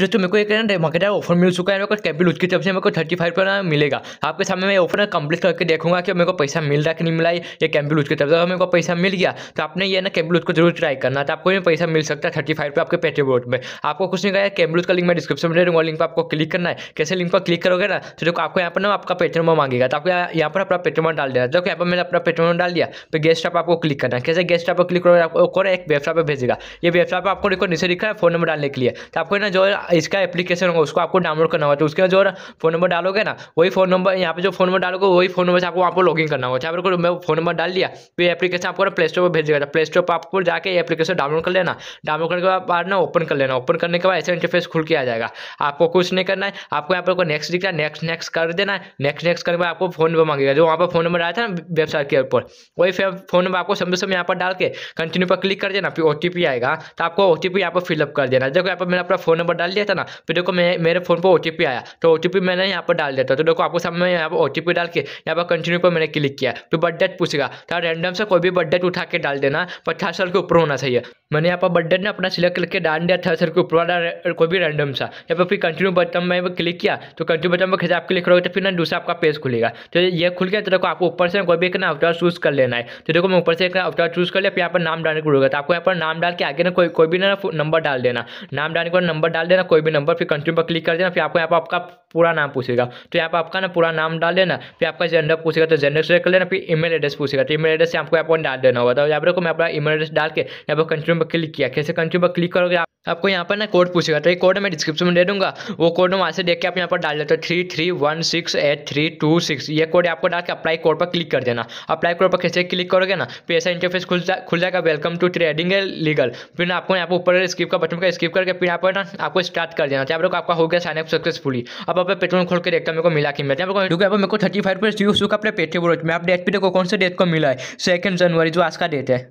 दोस्तों मेरे को एक ना धमाकेदार ऑफर मिल चुका है मेरे को कैपिल उसकी तरफ से मेरे को थर्टी फाइव पर मिलेगा आपके सामने मैं ऑफर कंप्लीट करके देखूंगा कि मेरे को पैसा मिल रहा कि नहीं मिला ये कैम्पिल उसकी तरफ से अगर मेरे को पैसा मिल गया तो आपने ये ना कैम्पिल उसको जरूर ट्राई करना तो आपको पैसा मिल सकता है थर्टी फाइव आपके पेटे बोर्ड में आपको कुछ नहीं कहा कैम्पिल का लिंक मैं डिस्क्रिप्शन में दे दूँगा लिंक पर आपको क्लिक करना है कैसे लिंक पर क्लिक करोगे ना तो देखो आपको यहाँ पर ना आपका पेट्रोल मांगेगा तो आपको यहाँ पर अपना पेट्रोल डाल देना देखो यहाँ पर मैंने अपना पेट्रोल डाल दिया फिर गेस्ट आप आपको क्लिक करना है कैसे गेस्ट आप क्लिक करोगे आपको एक वेबसाइट पर भेजेगा ये वेबसाइट पर आपको देखो नीचे दिखा है फोन नंबर डालने के लिए तो आपको ना जो इसका एप्लीकेशन होगा उसको आपको डाउनलोड करना होगा तो उसके जो फोन नंबर डालोगे ना वही फोन नंबर यहाँ पे जो फोन नंबर डालोगे वही फोन नंबर से आपको वहाँ पर लॉग करना होगा चाहे मैं फोन नंबर डाल दिया फिर एप्लीकेशन आपको प्ले स्टोर पर भेज देगा प्ले स्टोर पर आपको जाकर एप्लीकेशन डाउनलोड कर लेना डाउनलोड करने के बाद ना ओपन कर लेना ओपन करने के बाद ऐसे इंटरफेस खुल के आ जाएगा आपको कुछ नहीं करना है आपको यहाँ पर नेक्स्ट दिख है नेक्स्ट नेक्स्ट कर देना है नेक्स्ट नेक्स्ट करने के बाद आपको फोन नंबर मांगेगा जो वहाँ पर फोन नंबर आया था ना वेबसाइट के ऊपर वही फोन नंबर आपको समझ समय यहाँ पर डाल के कंटिन्यू पर क्लिक कर देना फिर ओ आएगा तो आपको ओ टी यहाँ पर फिलअप कर देना देखो यहाँ पर मैंने अपना फोन नंबर डाल डाल दिया था ना फिर देखो मैं मेरे फ़ोन पर ओ आया तो ओ मैंने यहाँ पर डाल दिया था तो देखो आपको सामने यहाँ पर ओ डाल के यहाँ पर कंटिन्यू पर मैंने क्लिक किया तो बर्थ डेट पूछेगा तो रैंडम से कोई भी बर्थ डेट उठा के डाल देना पचास साल के ऊपर होना चाहिए मैंने यहाँ पर बर्थ डेट ने अपना सिलेक्ट करके डाल दिया अठारह साल के ऊपर वाला कोई भी रैंडम सा या फिर कंटिन्यू बटन में क्लिक किया तो कंटिन्यू बटन पर खिंचा आप क्लिक करोगे तो फिर ना दूसरा आपका पेज खुलेगा तो ये खुल गया तो देखो आपको ऊपर से कोई भी एक ना अवतार चूज़ कर लेना है तो देखो मैं ऊपर से एक अवतार चूज़ कर लिया फिर यहाँ पर नाम डालने को होगा तो आपको यहाँ पर नाम डाल के आगे ना कोई कोई भी ना नंबर डाल देना नाम डालने को नंबर डाल देना देना कोई भी नंबर फिर कंटिन्यू पर क्लिक कर देना फिर आपको यहाँ पर आपका पूरा नाम पूछेगा तो यहाँ पर आपका ना पूरा नाम डाल देना फिर आपका जेंडर पूछेगा तो जेंडर सेलेक्ट कर लेना फिर ईमेल एड्रेस पूछेगा तो ईमेल एड्रेस से आपको यहाँ पर डाल देना होगा तो यहाँ पर मैं अपना ईमेल एड्रेस डाल के यहाँ पर कंटिन्यू पर क्लिक किया कैसे कंटिन्यू पर क्लिक करोगे आपको यहाँ पर ना कोड पूछेगा तो ये कोड मैं डिस्क्रिप्शन में दे दूंगा वो कोड वहाँ से देख के आप यहाँ पर डाल देते हो three three one six eight three two six ये कोड आपको डाल के अप्लाई कोड पर क्लिक कर देना अप्लाई कोड पर कैसे क्लिक करोगे ना फिर तो ऐसा इंटरफेस खुल जा खुल जाएगा वेलकम टू ट्रेडिंग लीगल फिर आपको यहाँ पर ऊपर स्किप का बटन का स्किप करके फिर यहाँ पर ना आपको स्टार्ट कर देना चाहिए आप लोग आपका हो गया साइन अप सक्सेसफुली अब आप पेट्रोल खोल के देखता मेरे को मिला कि मैं आपको मेरे को थर्टी फाइव परसेंट यूज अपने पेट्रोल आप डेट पे देखो कौन से डेट को मिला है सेकंड जनवरी जो आज का डेट है